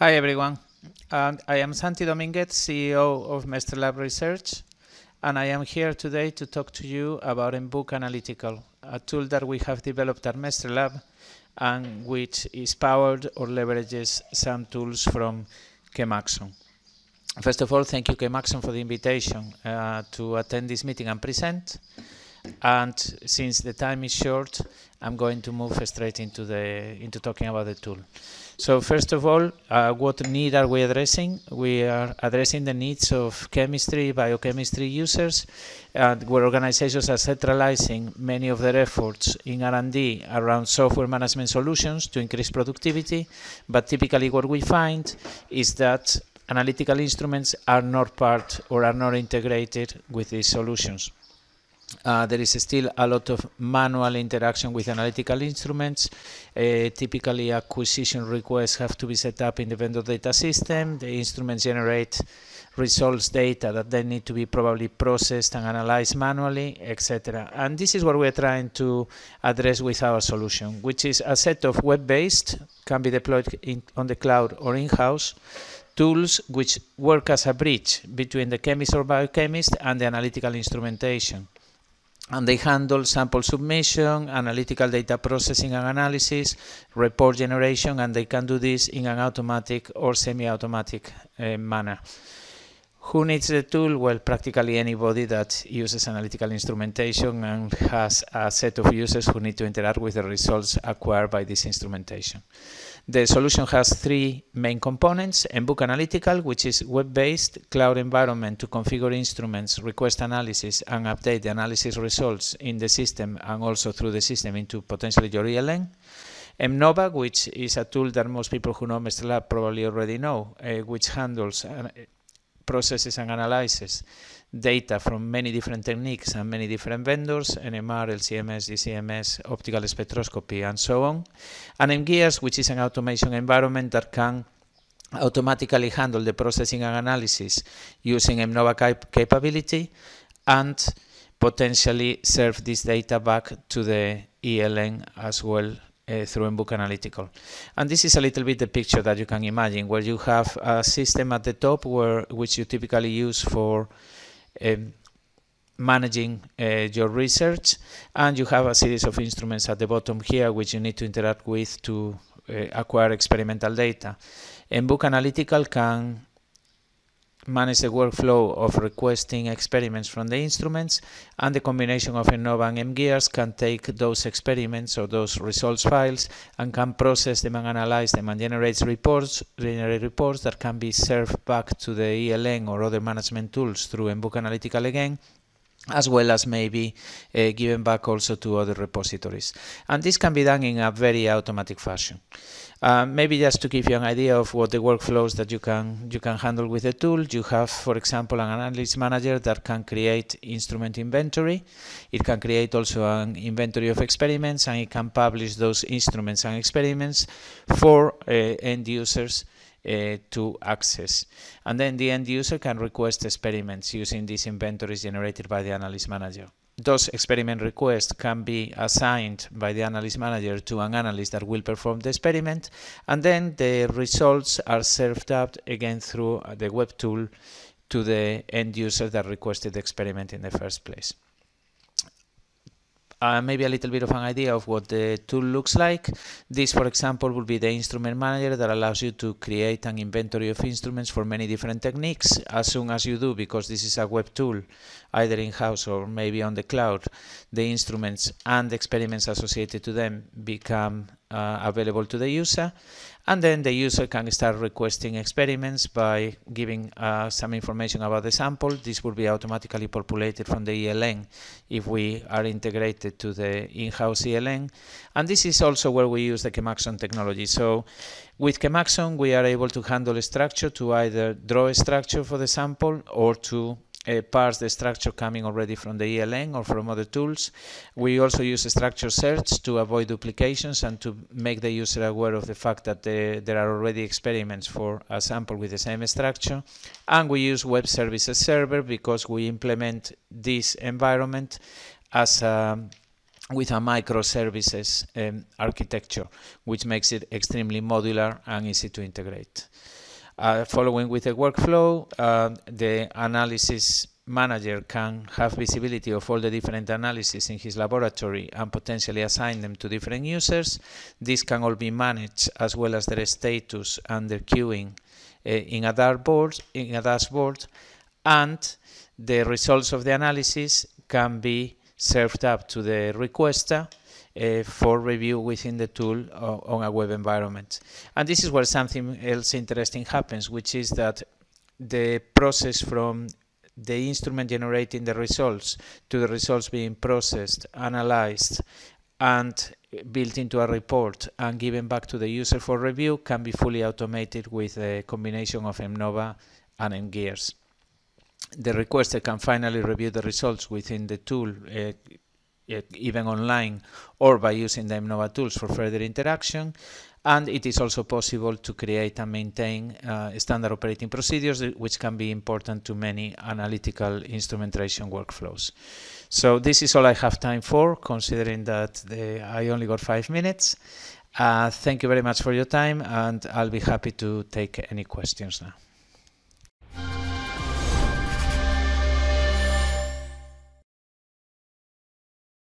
Hi, everyone. Um, I am Santi Dominguez, CEO of MesterLab Research, and I am here today to talk to you about MBOK Analytical, a tool that we have developed at MesterLab and which is powered or leverages some tools from Kemaxon. First of all, thank you, Kemaxon, for the invitation uh, to attend this meeting and present. And since the time is short, I'm going to move straight into the into talking about the tool. So first of all, uh, what need are we addressing? We are addressing the needs of chemistry, biochemistry users, and where organizations are centralizing many of their efforts in R&D around software management solutions to increase productivity. But typically what we find is that analytical instruments are not part or are not integrated with these solutions. Uh, there is still a lot of manual interaction with analytical instruments. Uh, typically, acquisition requests have to be set up in the vendor data system. The instruments generate results data that then need to be probably processed and analyzed manually, etc. And this is what we're trying to address with our solution, which is a set of web-based, can be deployed in, on the cloud or in-house, tools which work as a bridge between the chemist or biochemist and the analytical instrumentation and they handle sample submission, analytical data processing and analysis, report generation, and they can do this in an automatic or semi-automatic uh, manner. Who needs the tool? Well, practically anybody that uses analytical instrumentation and has a set of users who need to interact with the results acquired by this instrumentation. The solution has three main components, mBook Analytical, which is web-based cloud environment to configure instruments, request analysis, and update the analysis results in the system and also through the system into potentially your ELN. MNOVA, which is a tool that most people who know Mr. Lab probably already know, uh, which handles eh, processes and analyzes data from many different techniques and many different vendors, NMR, LCMS, DCMS, optical spectroscopy, and so on. And MGIAS, which is an automation environment that can automatically handle the processing and analysis using MNOVA cap capability and potentially serve this data back to the ELN as well uh, through mBook Analytical. And this is a little bit the picture that you can imagine, where you have a system at the top where which you typically use for um, managing uh, your research, and you have a series of instruments at the bottom here which you need to interact with to uh, acquire experimental data. mBook Analytical can manage the workflow of requesting experiments from the instruments, and the combination of Innova and MGears can take those experiments or those results files and can process them and analyze them and generate reports, generate reports that can be served back to the ELN or other management tools through Mbook Analytical again, as well as maybe uh, giving back also to other repositories. And this can be done in a very automatic fashion. Uh, maybe just to give you an idea of what the workflows that you can you can handle with the tool, you have, for example, an analyst manager that can create instrument inventory. It can create also an inventory of experiments, and it can publish those instruments and experiments for uh, end users uh, to access. And then the end user can request experiments using these inventories generated by the analyst manager. Those experiment requests can be assigned by the analyst manager to an analyst that will perform the experiment, and then the results are served up again through the web tool to the end user that requested the experiment in the first place uh, maybe a little bit of an idea of what the tool looks like. This, for example, will be the instrument manager that allows you to create an inventory of instruments for many different techniques. As soon as you do, because this is a web tool, either in-house or maybe on the cloud, the instruments and experiments associated to them become uh, available to the user. And then the user can start requesting experiments by giving uh, some information about the sample. This will be automatically populated from the ELN if we are integrated to the in-house ELN. And this is also where we use the Chemaxon technology. So with Chemaxon, we are able to handle a structure to either draw a structure for the sample or to uh, parse the structure coming already from the ELN or from other tools. We also use structure search to avoid duplications and to make the user aware of the fact that the, there are already experiments for a sample with the same structure. And we use web services server because we implement this environment as a, with a microservices um, architecture, which makes it extremely modular and easy to integrate. Uh, following with the workflow, uh, the analysis manager can have visibility of all the different analyses in his laboratory and potentially assign them to different users. This can all be managed as well as their status and their queuing uh, in, a dashboard, in a dashboard and the results of the analysis can be served up to the requester uh, for review within the tool on a web environment. And this is where something else interesting happens, which is that the process from the instrument generating the results to the results being processed, analyzed, and built into a report and given back to the user for review can be fully automated with a combination of MNOVA and MGears. The requester can finally review the results within the tool uh, Eh, even online or by using the MNOVA tools for further interaction. And it is also possible to create and maintain uh, standard operating procedures, eh, which can be important to many analytical instrumentation workflows. So this is all I have time for, considering that the, eh, I only got five minutes. Uh, thank you very much for your time, and I'll be happy to take any questions now.